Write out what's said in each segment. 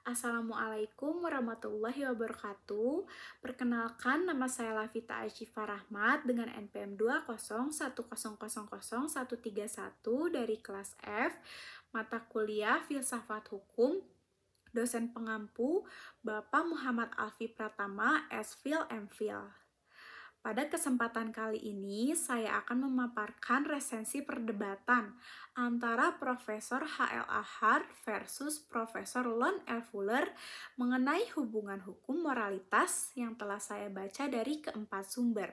Assalamualaikum warahmatullahi wabarakatuh. Perkenalkan nama saya Lavita Ajifa Rahmat dengan NPM 201000131 dari kelas F, mata kuliah Filsafat Hukum, dosen pengampu Bapak Muhammad Alfi Pratama, SPhil MPhil. Pada kesempatan kali ini, saya akan memaparkan resensi perdebatan antara Profesor H.L. Ahar versus Profesor Lon L. Fuller mengenai hubungan hukum moralitas yang telah saya baca dari keempat sumber.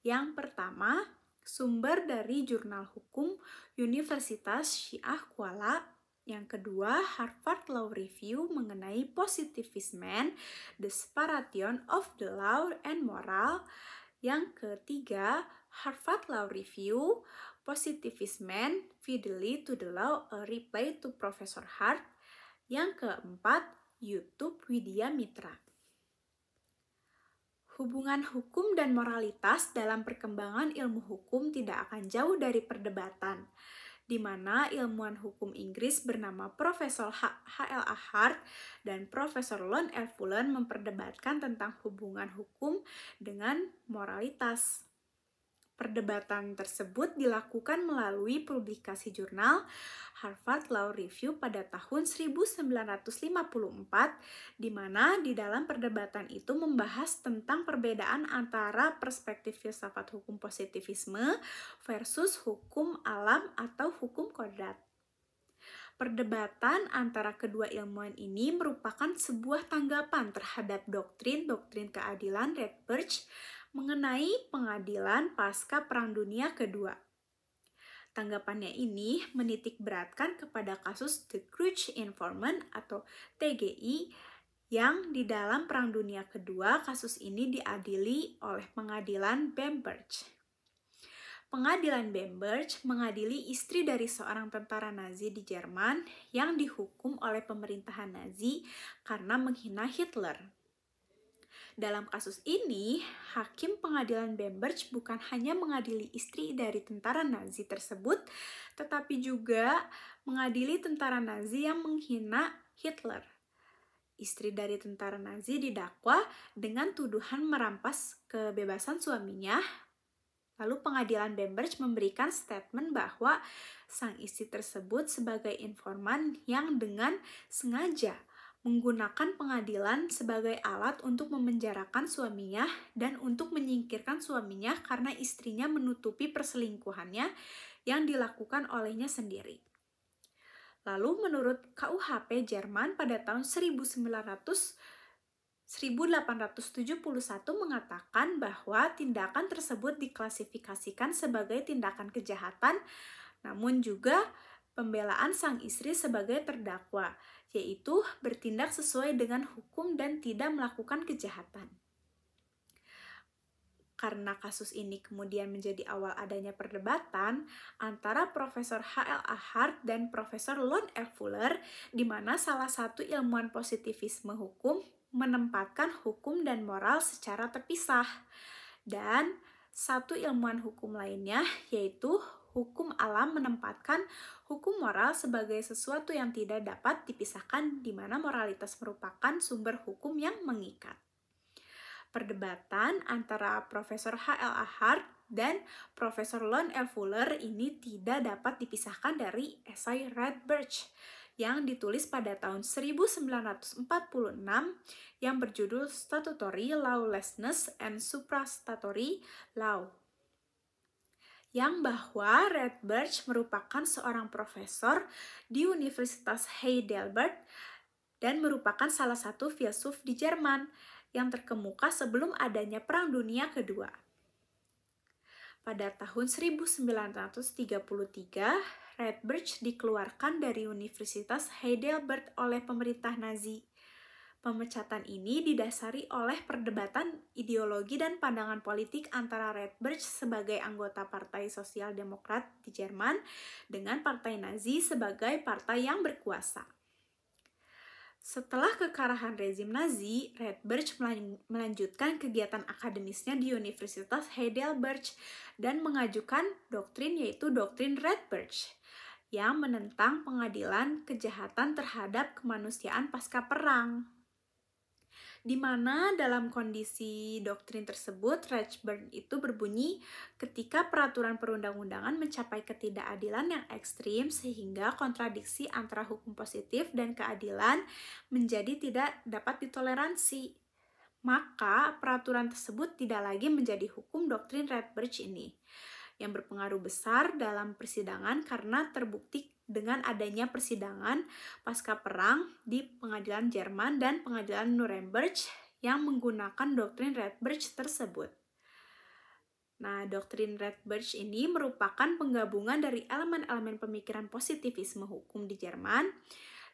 Yang pertama, sumber dari jurnal hukum Universitas Syiah Kuala yang kedua, Harvard Law Review mengenai positivism, the separation of the law and moral. Yang ketiga, Harvard Law Review, Positivist Man, Fidelity to the Law, A Reply to Professor Hart. Yang keempat, YouTube Widya Mitra. Hubungan hukum dan moralitas dalam perkembangan ilmu hukum tidak akan jauh dari perdebatan di mana ilmuwan hukum Inggris bernama Profesor A. Hart dan Profesor Lon F. Fullen memperdebatkan tentang hubungan hukum dengan moralitas. Perdebatan tersebut dilakukan melalui publikasi jurnal Harvard Law Review pada tahun 1954 di mana di dalam perdebatan itu membahas tentang perbedaan antara perspektif filsafat hukum positivisme versus hukum alam atau hukum kodrat. Perdebatan antara kedua ilmuwan ini merupakan sebuah tanggapan terhadap doktrin-doktrin keadilan Red Birch mengenai pengadilan pasca Perang Dunia Kedua. Tanggapannya ini menitik beratkan kepada kasus The Grudge Informant atau TGI yang di dalam Perang Dunia Kedua kasus ini diadili oleh pengadilan Bamberg. Pengadilan Bamberg mengadili istri dari seorang tentara Nazi di Jerman yang dihukum oleh pemerintahan Nazi karena menghina Hitler. Dalam kasus ini, hakim pengadilan Bamberg bukan hanya mengadili istri dari tentara Nazi tersebut, tetapi juga mengadili tentara Nazi yang menghina Hitler. Istri dari tentara Nazi didakwa dengan tuduhan merampas kebebasan suaminya. Lalu pengadilan Bamberg memberikan statement bahwa sang istri tersebut sebagai informan yang dengan sengaja menggunakan pengadilan sebagai alat untuk memenjarakan suaminya dan untuk menyingkirkan suaminya karena istrinya menutupi perselingkuhannya yang dilakukan olehnya sendiri. Lalu menurut KUHP Jerman pada tahun 1900 1871 mengatakan bahwa tindakan tersebut diklasifikasikan sebagai tindakan kejahatan, namun juga pembelaan sang istri sebagai terdakwa yaitu bertindak sesuai dengan hukum dan tidak melakukan kejahatan. Karena kasus ini kemudian menjadi awal adanya perdebatan antara Profesor H.L. Ahart dan Profesor Lon F. Fuller, di mana salah satu ilmuwan positivisme hukum menempatkan hukum dan moral secara terpisah, dan satu ilmuwan hukum lainnya yaitu hukum alam menempatkan hukum moral sebagai sesuatu yang tidak dapat dipisahkan di mana moralitas merupakan sumber hukum yang mengikat. Perdebatan antara Profesor H.L. Ahar dan Profesor Lon L. Fuller ini tidak dapat dipisahkan dari esai Red Birch yang ditulis pada tahun 1946 yang berjudul Statutory Lawlessness and Suprastatory Law yang bahwa Red Birch merupakan seorang profesor di Universitas Heidelberg dan merupakan salah satu filsuf di Jerman yang terkemuka sebelum adanya Perang Dunia Kedua. Pada tahun 1933, Red Birch dikeluarkan dari Universitas Heidelberg oleh pemerintah Nazi. Pemecatan ini didasari oleh perdebatan ideologi dan pandangan politik antara Redbirch sebagai anggota Partai Sosial Demokrat di Jerman dengan Partai Nazi sebagai partai yang berkuasa. Setelah kekarahan rezim Nazi, Redbirch melanjutkan kegiatan akademisnya di Universitas Heidelberg dan mengajukan doktrin yaitu doktrin Redbirch yang menentang pengadilan kejahatan terhadap kemanusiaan pasca perang di mana dalam kondisi doktrin tersebut Rashburn itu berbunyi ketika peraturan perundang-undangan mencapai ketidakadilan yang ekstrim sehingga kontradiksi antara hukum positif dan keadilan menjadi tidak dapat ditoleransi. Maka peraturan tersebut tidak lagi menjadi hukum doktrin Redbridge ini yang berpengaruh besar dalam persidangan karena terbukti dengan adanya persidangan pasca perang di pengadilan Jerman dan pengadilan Nuremberg yang menggunakan doktrin Redbridge tersebut. Nah, doktrin Redbridge ini merupakan penggabungan dari elemen-elemen pemikiran positivisme hukum di Jerman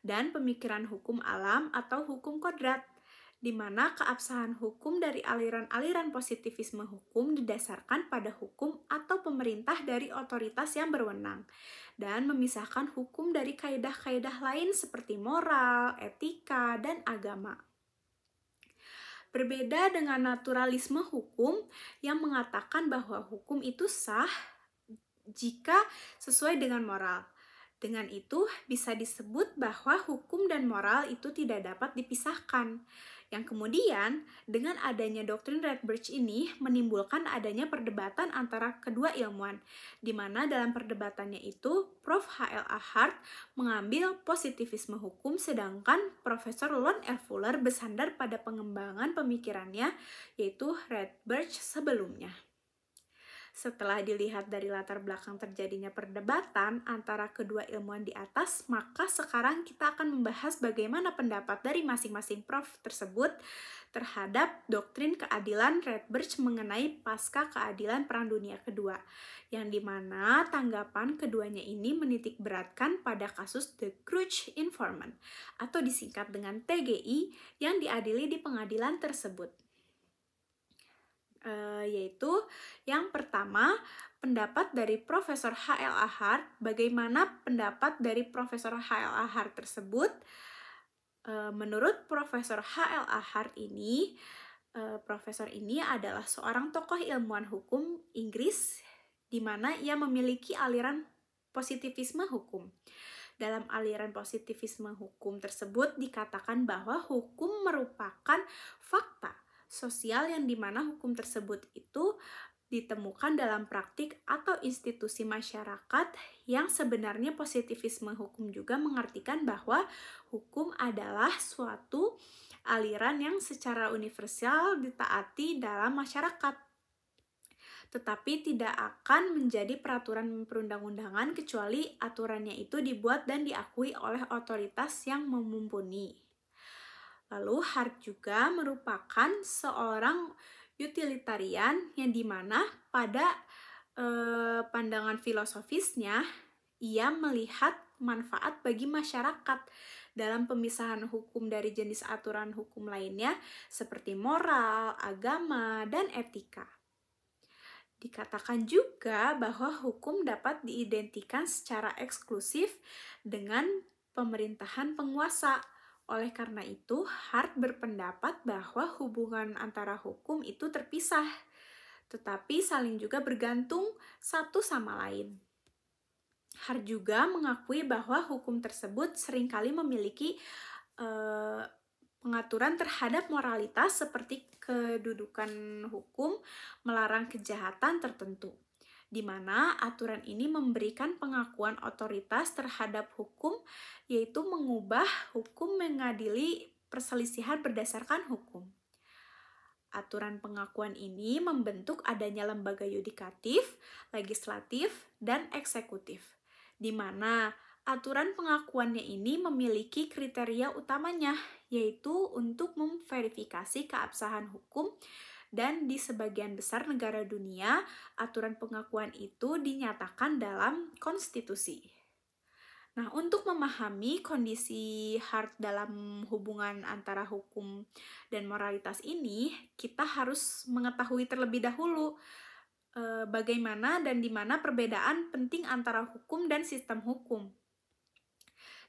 dan pemikiran hukum alam atau hukum kodrat di mana keabsahan hukum dari aliran-aliran positivisme hukum didasarkan pada hukum atau pemerintah dari otoritas yang berwenang dan memisahkan hukum dari kaidah-kaidah lain seperti moral, etika, dan agama. Berbeda dengan naturalisme hukum yang mengatakan bahwa hukum itu sah jika sesuai dengan moral. Dengan itu, bisa disebut bahwa hukum dan moral itu tidak dapat dipisahkan yang kemudian dengan adanya doktrin Redbridge ini menimbulkan adanya perdebatan antara kedua ilmuwan, di mana dalam perdebatannya itu Prof. H. H.L. Ahart mengambil positivisme hukum sedangkan Profesor Lon F. Fuller bersandar pada pengembangan pemikirannya yaitu Redbridge sebelumnya. Setelah dilihat dari latar belakang terjadinya perdebatan antara kedua ilmuwan di atas, maka sekarang kita akan membahas bagaimana pendapat dari masing-masing prof tersebut terhadap doktrin keadilan Redbridge mengenai pasca keadilan Perang Dunia Kedua, yang dimana tanggapan keduanya ini menitik beratkan pada kasus The Grudge Informant, atau disingkat dengan TGI, yang diadili di pengadilan tersebut e, yaitu yang pertama pendapat dari Profesor H.L. Ahar, bagaimana pendapat dari Profesor H.L. Ahar tersebut e, menurut Profesor H.L. Ahart ini e, profesor ini adalah seorang tokoh ilmuwan hukum Inggris di mana ia memiliki aliran positivisme hukum dalam aliran positivisme hukum tersebut dikatakan bahwa hukum merupakan fakta sosial yang dimana hukum tersebut itu ditemukan dalam praktik atau institusi masyarakat yang sebenarnya positivisme hukum juga mengartikan bahwa hukum adalah suatu aliran yang secara universal ditaati dalam masyarakat tetapi tidak akan menjadi peraturan perundang-undangan kecuali aturannya itu dibuat dan diakui oleh otoritas yang memumpuni. Lalu Hart juga merupakan seorang utilitarian yang dimana pada eh, pandangan filosofisnya ia melihat manfaat bagi masyarakat dalam pemisahan hukum dari jenis aturan hukum lainnya seperti moral, agama, dan etika. Dikatakan juga bahwa hukum dapat diidentikan secara eksklusif dengan pemerintahan penguasa oleh karena itu, Hart berpendapat bahwa hubungan antara hukum itu terpisah, tetapi saling juga bergantung satu sama lain. Hart juga mengakui bahwa hukum tersebut seringkali memiliki eh, pengaturan terhadap moralitas seperti kedudukan hukum melarang kejahatan tertentu di mana aturan ini memberikan pengakuan otoritas terhadap hukum, yaitu mengubah hukum mengadili perselisihan berdasarkan hukum. Aturan pengakuan ini membentuk adanya lembaga yudikatif, legislatif, dan eksekutif, di mana aturan pengakuannya ini memiliki kriteria utamanya, yaitu untuk memverifikasi keabsahan hukum dan di sebagian besar negara dunia, aturan pengakuan itu dinyatakan dalam konstitusi. Nah, untuk memahami kondisi hard dalam hubungan antara hukum dan moralitas ini, kita harus mengetahui terlebih dahulu e, bagaimana dan di mana perbedaan penting antara hukum dan sistem hukum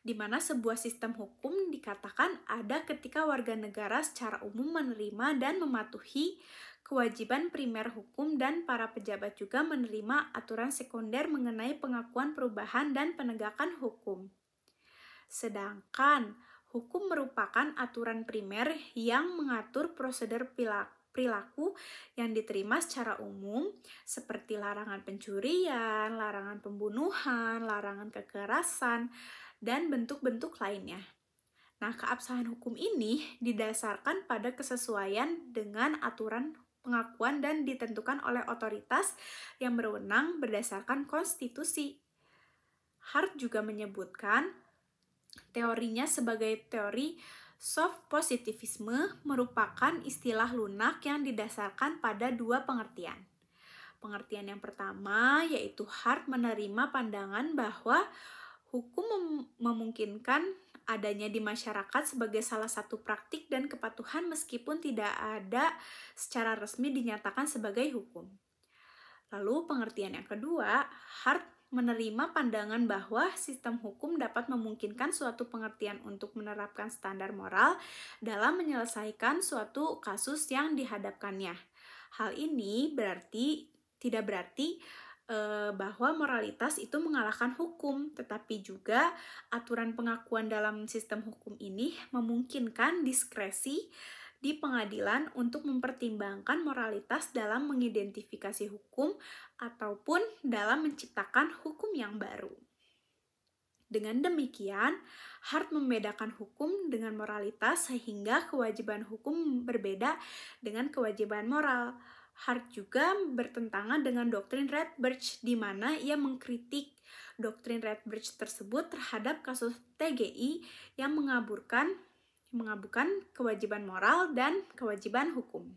di mana sebuah sistem hukum dikatakan ada ketika warga negara secara umum menerima dan mematuhi kewajiban primer hukum dan para pejabat juga menerima aturan sekunder mengenai pengakuan perubahan dan penegakan hukum. Sedangkan hukum merupakan aturan primer yang mengatur prosedur perilaku perilaku yang diterima secara umum seperti larangan pencurian, larangan pembunuhan, larangan kekerasan, dan bentuk-bentuk lainnya. Nah, keabsahan hukum ini didasarkan pada kesesuaian dengan aturan pengakuan dan ditentukan oleh otoritas yang berwenang berdasarkan konstitusi. Hart juga menyebutkan teorinya sebagai teori soft positivisme merupakan istilah lunak yang didasarkan pada dua pengertian. Pengertian yang pertama yaitu Hart menerima pandangan bahwa hukum mem memungkinkan adanya di masyarakat sebagai salah satu praktik dan kepatuhan meskipun tidak ada secara resmi dinyatakan sebagai hukum. Lalu pengertian yang kedua, Hart menerima pandangan bahwa sistem hukum dapat memungkinkan suatu pengertian untuk menerapkan standar moral dalam menyelesaikan suatu kasus yang dihadapkannya. Hal ini berarti tidak berarti Eh, bahwa moralitas itu mengalahkan hukum, tetapi juga aturan pengakuan dalam sistem hukum ini memungkinkan diskresi di pengadilan untuk mempertimbangkan moralitas dalam mengidentifikasi hukum ataupun dalam menciptakan hukum yang baru. Dengan demikian, Hart membedakan hukum dengan moralitas sehingga kewajiban hukum berbeda dengan kewajiban moral. Hart juga bertentangan dengan doktrin Red Birch di mana ia mengkritik doktrin Red Birch tersebut terhadap kasus TGI yang mengaburkan mengabukan kewajiban moral dan kewajiban hukum.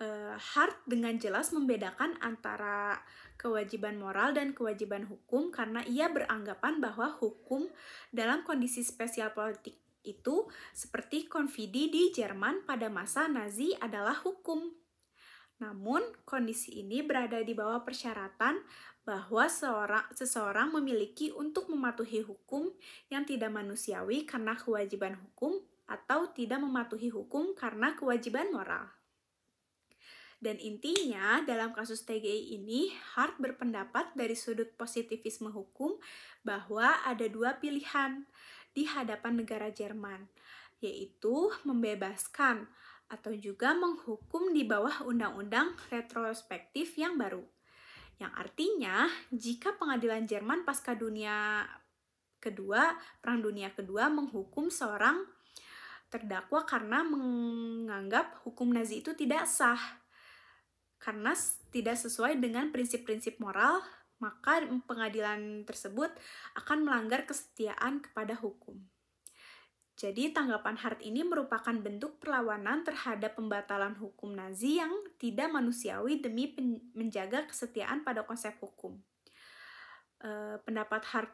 Uh, Hart dengan jelas membedakan antara kewajiban moral dan kewajiban hukum karena ia beranggapan bahwa hukum dalam kondisi spesial politik itu seperti konfidi di Jerman pada masa Nazi adalah hukum. Namun, kondisi ini berada di bawah persyaratan bahwa seorang, seseorang memiliki untuk mematuhi hukum yang tidak manusiawi karena kewajiban hukum atau tidak mematuhi hukum karena kewajiban moral. Dan intinya, dalam kasus TGI ini, Hart berpendapat dari sudut positivisme hukum bahwa ada dua pilihan, di hadapan negara Jerman, yaitu membebaskan atau juga menghukum di bawah undang-undang retrospektif yang baru. Yang artinya, jika pengadilan Jerman pasca dunia kedua, perang dunia kedua menghukum seorang terdakwa karena menganggap hukum Nazi itu tidak sah karena tidak sesuai dengan prinsip-prinsip moral maka pengadilan tersebut akan melanggar kesetiaan kepada hukum. Jadi, tanggapan Hart ini merupakan bentuk perlawanan terhadap pembatalan hukum Nazi yang tidak manusiawi demi menjaga kesetiaan pada konsep hukum. E, pendapat Hart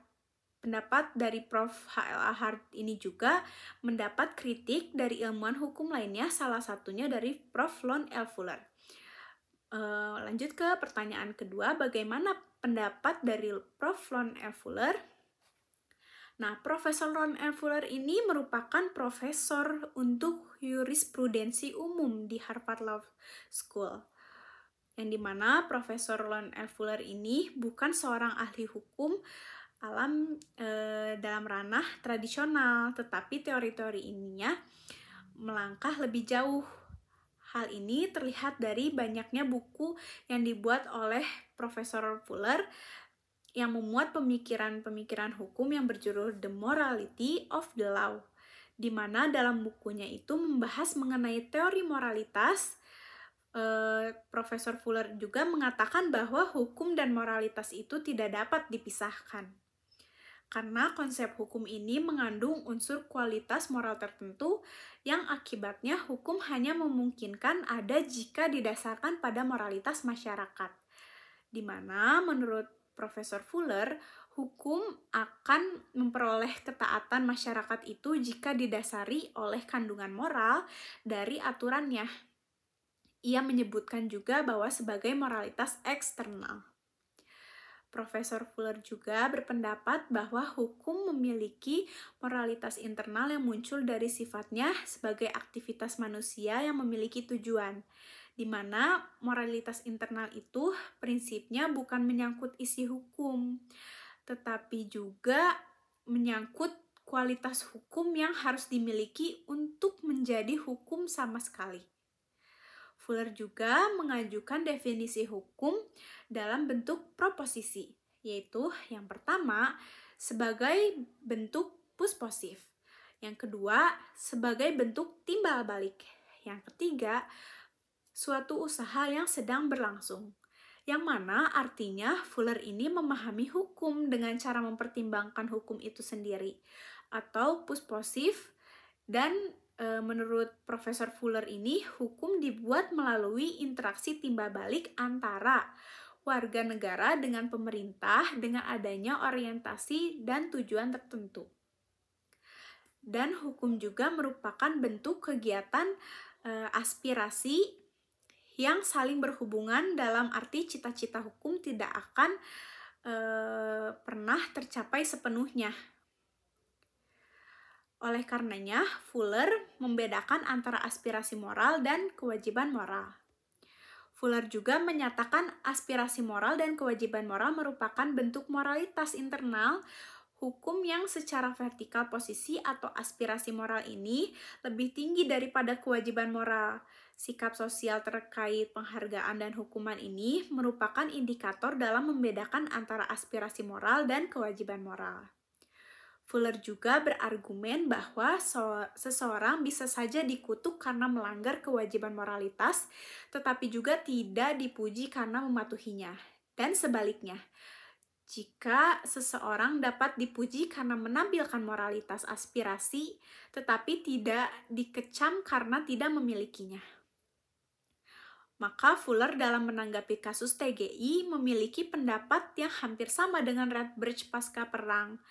pendapat dari Prof. HLA Hart ini juga mendapat kritik dari ilmuwan hukum lainnya, salah satunya dari Prof. Lon L. Fuller. Uh, lanjut ke pertanyaan kedua, bagaimana pendapat dari Prof. Ron L. Fuller? Nah, Profesor Ron L. Fuller ini merupakan profesor untuk jurisprudensi umum di Harvard Law School. Yang dimana Profesor Ron L. Fuller ini bukan seorang ahli hukum alam e, dalam ranah tradisional, tetapi teori-teori ininya melangkah lebih jauh Hal ini terlihat dari banyaknya buku yang dibuat oleh Profesor Fuller yang memuat pemikiran-pemikiran hukum yang berjudul The Morality of the Law, di mana dalam bukunya itu membahas mengenai teori moralitas. Eh, Profesor Fuller juga mengatakan bahwa hukum dan moralitas itu tidak dapat dipisahkan karena konsep hukum ini mengandung unsur kualitas moral tertentu yang akibatnya hukum hanya memungkinkan ada jika didasarkan pada moralitas masyarakat. Di mana menurut Profesor Fuller, hukum akan memperoleh ketaatan masyarakat itu jika didasari oleh kandungan moral dari aturannya. Ia menyebutkan juga bahwa sebagai moralitas eksternal. Profesor Fuller juga berpendapat bahwa hukum memiliki moralitas internal yang muncul dari sifatnya sebagai aktivitas manusia yang memiliki tujuan, di mana moralitas internal itu prinsipnya bukan menyangkut isi hukum, tetapi juga menyangkut kualitas hukum yang harus dimiliki untuk menjadi hukum sama sekali. Fuller juga mengajukan definisi hukum dalam bentuk proposisi, yaitu yang pertama sebagai bentuk pusposif, yang kedua sebagai bentuk timbal balik, yang ketiga suatu usaha yang sedang berlangsung. Yang mana artinya Fuller ini memahami hukum dengan cara mempertimbangkan hukum itu sendiri atau pusposif dan Eh, menurut Profesor Fuller ini hukum dibuat melalui interaksi timbal balik antara warga negara dengan pemerintah dengan adanya orientasi dan tujuan tertentu. Dan hukum juga merupakan bentuk kegiatan e, aspirasi yang saling berhubungan dalam arti cita-cita hukum tidak akan e, pernah tercapai sepenuhnya oleh karenanya, Fuller membedakan antara aspirasi moral dan kewajiban moral. Fuller juga menyatakan aspirasi moral dan kewajiban moral merupakan bentuk moralitas internal hukum yang secara vertikal posisi atau aspirasi moral ini lebih tinggi daripada kewajiban moral. Sikap sosial terkait penghargaan dan hukuman ini merupakan indikator dalam membedakan antara aspirasi moral dan kewajiban moral. Fuller juga berargumen bahwa seseorang bisa saja dikutuk karena melanggar kewajiban moralitas, tetapi juga tidak dipuji karena mematuhinya. Dan sebaliknya, jika seseorang dapat dipuji karena menampilkan moralitas aspirasi, tetapi tidak dikecam karena tidak memilikinya. Maka Fuller dalam menanggapi kasus TGI memiliki pendapat yang hampir sama dengan Redbridge pasca perang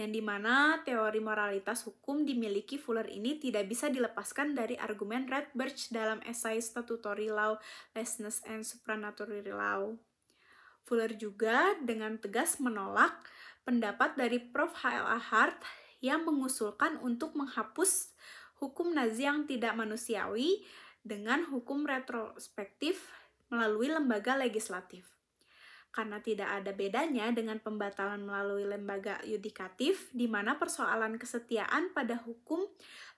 yang dimana teori moralitas hukum dimiliki Fuller ini tidak bisa dilepaskan dari argumen Red Birch dalam esai Statutory Law, Lessness and Supranatural Law. Fuller juga dengan tegas menolak pendapat dari Prof. H.L.A. Hart yang mengusulkan untuk menghapus hukum Nazi yang tidak manusiawi dengan hukum retrospektif melalui lembaga legislatif karena tidak ada bedanya dengan pembatalan melalui lembaga yudikatif, di mana persoalan kesetiaan pada hukum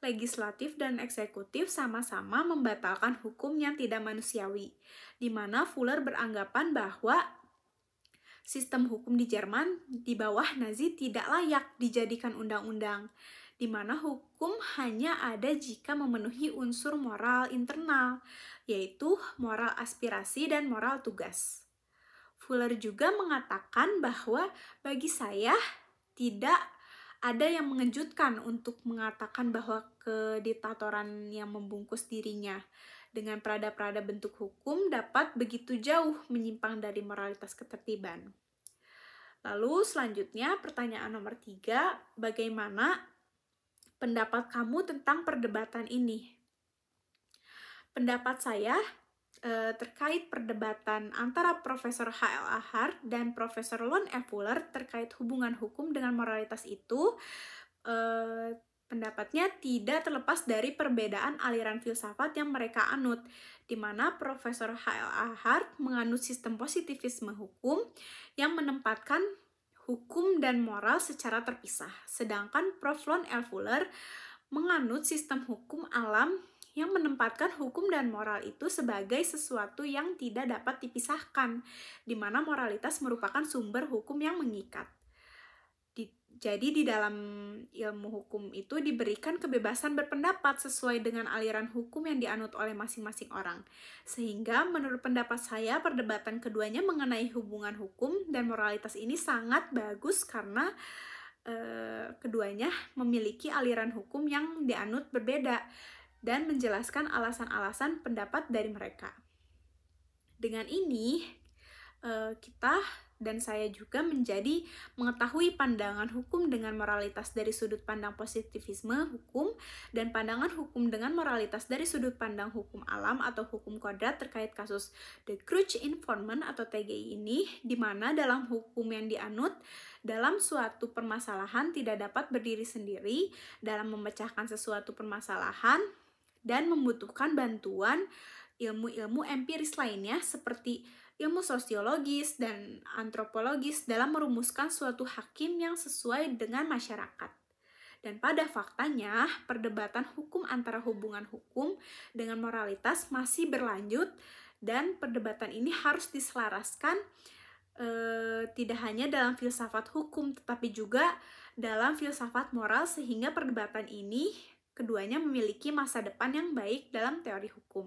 legislatif dan eksekutif sama-sama membatalkan hukum yang tidak manusiawi, di mana Fuller beranggapan bahwa sistem hukum di Jerman di bawah Nazi tidak layak dijadikan undang-undang, di mana hukum hanya ada jika memenuhi unsur moral internal, yaitu moral aspirasi dan moral tugas. Fuller juga mengatakan bahwa bagi saya tidak ada yang mengejutkan untuk mengatakan bahwa kediktatoran yang membungkus dirinya dengan perada-perada bentuk hukum dapat begitu jauh menyimpang dari moralitas ketertiban. Lalu selanjutnya pertanyaan nomor tiga, bagaimana pendapat kamu tentang perdebatan ini? Pendapat saya, Eh, terkait perdebatan antara Profesor H.L. Ahar dan Profesor Lon F. Fuller terkait hubungan hukum dengan moralitas itu eh, pendapatnya tidak terlepas dari perbedaan aliran filsafat yang mereka anut, di mana Profesor H.L. Ahart menganut sistem positivisme hukum yang menempatkan hukum dan moral secara terpisah, sedangkan Prof. Lon L. Fuller menganut sistem hukum alam yang menempatkan hukum dan moral itu sebagai sesuatu yang tidak dapat dipisahkan, di mana moralitas merupakan sumber hukum yang mengikat. Di, jadi di dalam ilmu hukum itu diberikan kebebasan berpendapat sesuai dengan aliran hukum yang dianut oleh masing-masing orang. Sehingga menurut pendapat saya perdebatan keduanya mengenai hubungan hukum dan moralitas ini sangat bagus karena eh, keduanya memiliki aliran hukum yang dianut berbeda dan menjelaskan alasan-alasan pendapat dari mereka. Dengan ini, eh, kita dan saya juga menjadi mengetahui pandangan hukum dengan moralitas dari sudut pandang positivisme hukum dan pandangan hukum dengan moralitas dari sudut pandang hukum alam atau hukum kodrat terkait kasus The Crutch Informant atau TGI ini di mana dalam hukum yang dianut dalam suatu permasalahan tidak dapat berdiri sendiri dalam memecahkan sesuatu permasalahan dan membutuhkan bantuan ilmu-ilmu empiris lainnya seperti ilmu sosiologis dan antropologis dalam merumuskan suatu hakim yang sesuai dengan masyarakat. Dan pada faktanya, perdebatan hukum antara hubungan hukum dengan moralitas masih berlanjut dan perdebatan ini harus diselaraskan e, tidak hanya dalam filsafat hukum tetapi juga dalam filsafat moral sehingga perdebatan ini keduanya memiliki masa depan yang baik dalam teori hukum.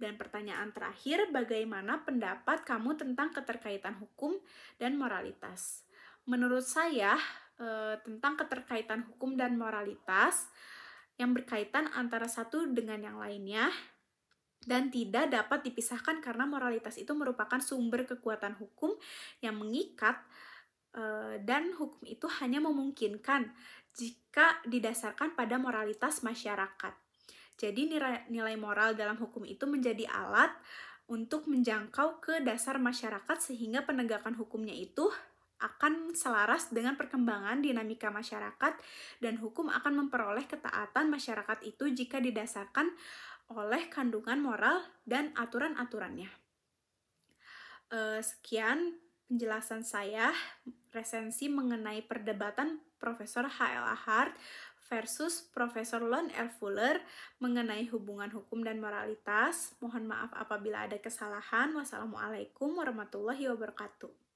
Dan pertanyaan terakhir, bagaimana pendapat kamu tentang keterkaitan hukum dan moralitas? Menurut saya, e, tentang keterkaitan hukum dan moralitas yang berkaitan antara satu dengan yang lainnya dan tidak dapat dipisahkan karena moralitas itu merupakan sumber kekuatan hukum yang mengikat e, dan hukum itu hanya memungkinkan jika didasarkan pada moralitas masyarakat. Jadi nilai, moral dalam hukum itu menjadi alat untuk menjangkau ke dasar masyarakat sehingga penegakan hukumnya itu akan selaras dengan perkembangan dinamika masyarakat dan hukum akan memperoleh ketaatan masyarakat itu jika didasarkan oleh kandungan moral dan aturan-aturannya. Eh, sekian penjelasan saya resensi mengenai perdebatan Profesor H.L. Ahart versus Profesor Lon R. Fuller mengenai hubungan hukum dan moralitas. Mohon maaf apabila ada kesalahan. Wassalamualaikum warahmatullahi wabarakatuh.